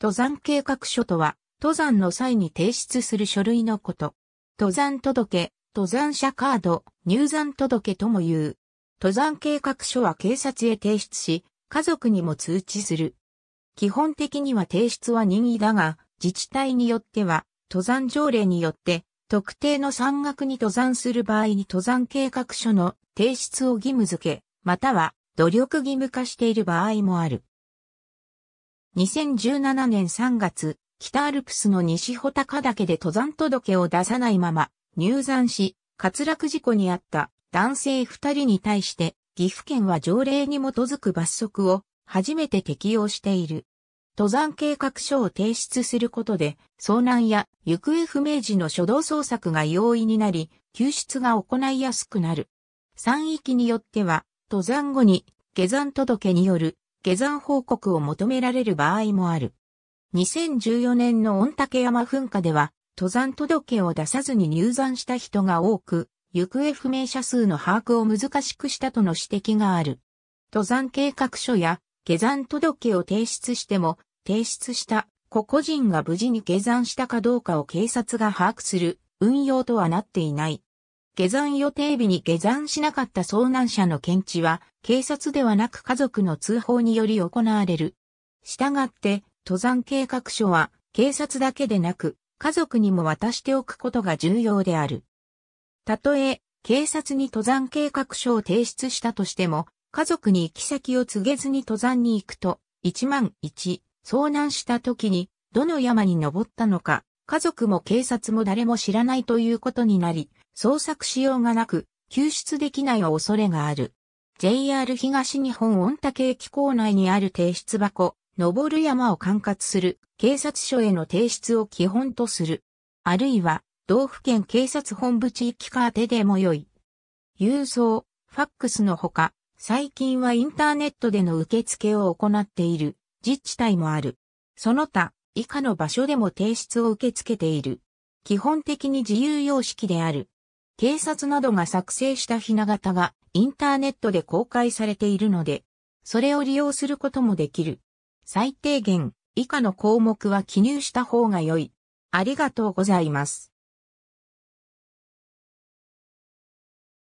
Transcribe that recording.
登山計画書とは、登山の際に提出する書類のこと。登山届、登山者カード、入山届とも言う。登山計画書は警察へ提出し、家族にも通知する。基本的には提出は任意だが、自治体によっては、登山条例によって、特定の山岳に登山する場合に登山計画書の提出を義務付け、または努力義務化している場合もある。2017年3月、北アルプスの西穂高岳で登山届を出さないまま入山し、滑落事故に遭った男性2人に対して、岐阜県は条例に基づく罰則を初めて適用している。登山計画書を提出することで、遭難や行方不明時の初動捜索が容易になり、救出が行いやすくなる。山域によっては、登山後に下山届による下山報告を求められる場合もある。2014年の御嶽山噴火では、登山届を出さずに入山した人が多く、行方不明者数の把握を難しくしたとの指摘がある。登山計画書や下山届を提出しても、提出した個々人が無事に下山したかどうかを警察が把握する運用とはなっていない。下山予定日に下山しなかった遭難者の検知は、警察ではなく家族の通報により行われる。したがって、登山計画書は、警察だけでなく、家族にも渡しておくことが重要である。たとえ、警察に登山計画書を提出したとしても、家族に行き先を告げずに登山に行くと、1万1、遭難した時に、どの山に登ったのか、家族も警察も誰も知らないということになり、捜索しようがなく、救出できない恐れがある。JR 東日本御嶽駅構内にある提出箱、登る山を管轄する警察署への提出を基本とする。あるいは、道府県警察本部地域課宛でもよい。郵送、ファックスのほか、最近はインターネットでの受付を行っている自治体もある。その他、以下の場所でも提出を受け付けている。基本的に自由様式である。警察などが作成したひな型がインターネットで公開されているので、それを利用することもできる。最低限以下の項目は記入した方が良い。ありがとうございます。